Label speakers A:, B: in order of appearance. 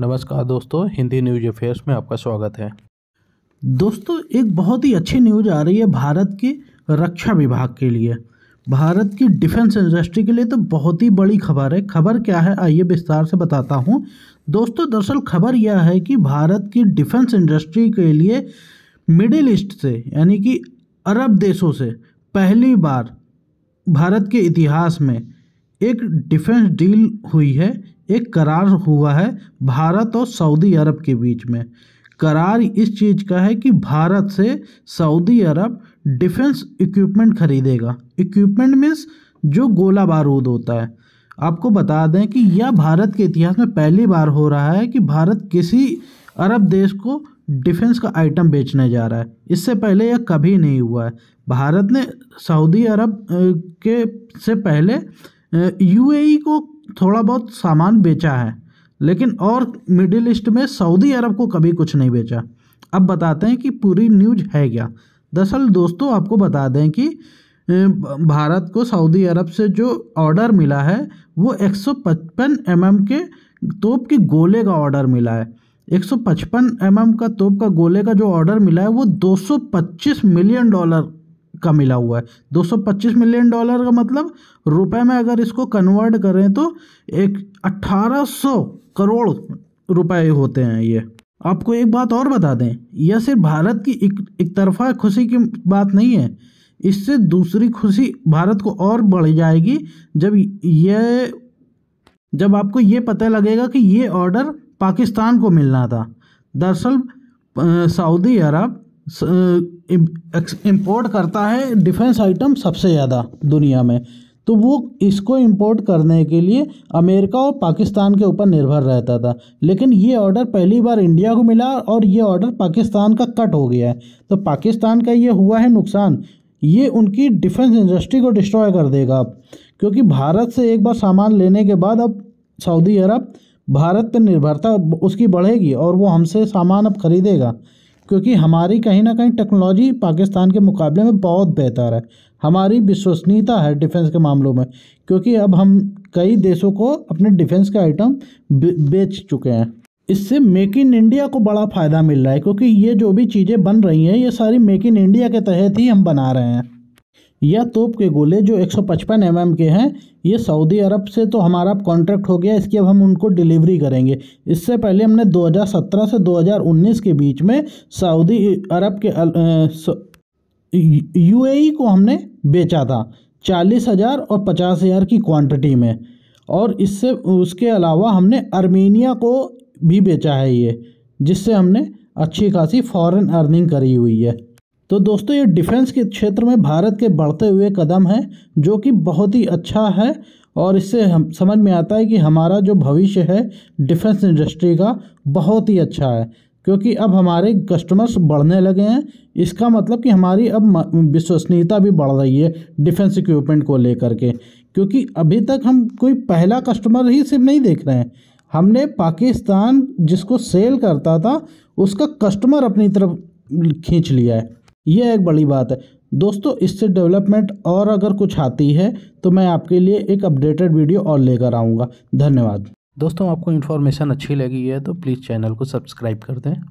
A: नमस्कार दोस्तों Hindi news affairs में आपका स्वागत है दोस्तों एक बहुत ही अच्छी न्यूज आ रही है भारत के रक्षा विभाग के लिए भारत की डिफेंस इंडस्ट्री के लिए तो बहुत ही बड़ी खबर है खबर क्या है आइए विस्तार से बताता हूँ दोस्तों दरअसल खबर यह है कि भारत की डिफेंस इंडस्ट्री के लिए मिडिल ईस्ट से यानी कि अरब देशों से पहली बार भारत के इतिहास में एक डिफेंस डील हुई है एक करार हुआ है भारत और सऊदी अरब के बीच में करार इस चीज़ का है कि भारत से सऊदी अरब डिफेंस इक्विपमेंट खरीदेगा इक्विपमेंट मीन्स जो गोला बारूद होता है आपको बता दें कि यह भारत के इतिहास में पहली बार हो रहा है कि भारत किसी अरब देश को डिफेंस का आइटम बेचने जा रहा है इससे पहले यह कभी नहीं हुआ है भारत ने सऊदी अरब के से पहले यूएई e को थोड़ा बहुत सामान बेचा है लेकिन और मिडिल ईस्ट में सऊदी अरब को कभी कुछ नहीं बेचा अब बताते हैं कि पूरी न्यूज है क्या दरअसल दोस्तों आपको बता दें कि भारत को सऊदी अरब से जो ऑर्डर मिला है वो 155 एम के तोप के गोले का ऑर्डर मिला है 155 एम का तोप का गोले का जो ऑर्डर मिला है वो 225 मिलियन डॉलर का मिला हुआ है 225 मिलियन डॉलर का मतलब रुपए में अगर इसको कन्वर्ट करें तो एक 1800 करोड़ रुपए होते हैं ये आपको एक बात और बता दें यह सिर्फ भारत की एक, एक तरफा खुशी की बात नहीं है इससे दूसरी खुशी भारत को और बढ़ जाएगी जब यह जब आपको ये पता लगेगा कि ये ऑर्डर पाकिस्तान को मिलना था दरअसल सऊदी अरब इंपोर्ट करता है डिफेंस आइटम सबसे ज़्यादा दुनिया में तो वो इसको इंपोर्ट करने के लिए अमेरिका और पाकिस्तान के ऊपर निर्भर रहता था लेकिन ये ऑर्डर पहली बार इंडिया को मिला और ये ऑर्डर पाकिस्तान का कट हो गया है तो पाकिस्तान का ये हुआ है नुकसान ये उनकी डिफेंस इंडस्ट्री को डिस्ट्रॉय कर देगा अब क्योंकि भारत से एक बार सामान लेने के बाद अब सऊदी अरब भारत पर निर्भरता उसकी बढ़ेगी और वो हमसे सामान अब खरीदेगा क्योंकि हमारी कहीं ना कहीं टेक्नोलॉजी पाकिस्तान के मुकाबले में बहुत बेहतर है हमारी विश्वसनीयता है डिफेंस के मामलों में क्योंकि अब हम कई देशों को अपने डिफेंस के आइटम बेच चुके हैं इससे मेक इन इंडिया को बड़ा फ़ायदा मिल रहा है क्योंकि ये जो भी चीज़ें बन रही हैं ये सारी मेक इन इंडिया के तहत ही हम बना रहे हैं या तोप के गोले जो 155 एम mm के हैं ये सऊदी अरब से तो हमारा कॉन्ट्रैक्ट हो गया इसकी अब हम उनको डिलीवरी करेंगे इससे पहले हमने 2017 से 2019 के बीच में सऊदी अरब के यूएई को हमने बेचा था चालीस हज़ार और पचास हज़ार की क्वांटिटी में और इससे उसके अलावा हमने आर्मेनिया को भी बेचा है ये जिससे हमने अच्छी खासी फॉरेन अर्निंग करी हुई है तो दोस्तों ये डिफेंस के क्षेत्र में भारत के बढ़ते हुए कदम हैं जो कि बहुत ही अच्छा है और इससे हम समझ में आता है कि हमारा जो भविष्य है डिफेंस इंडस्ट्री का बहुत ही अच्छा है क्योंकि अब हमारे कस्टमर्स बढ़ने लगे हैं इसका मतलब कि हमारी अब विश्वसनीयता भी बढ़ रही है डिफेंस इक्विपमेंट को लेकर के क्योंकि अभी तक हम कोई पहला कस्टमर ही सिर्फ नहीं देख रहे हैं हमने पाकिस्तान जिसको सेल करता था उसका कस्टमर अपनी तरफ खींच लिया है यह एक बड़ी बात है दोस्तों इससे डेवलपमेंट और अगर कुछ आती है तो मैं आपके लिए एक अपडेटेड वीडियो और लेकर आऊँगा धन्यवाद दोस्तों आपको इन्फॉर्मेशन अच्छी लगी है तो प्लीज़ चैनल को सब्सक्राइब कर दें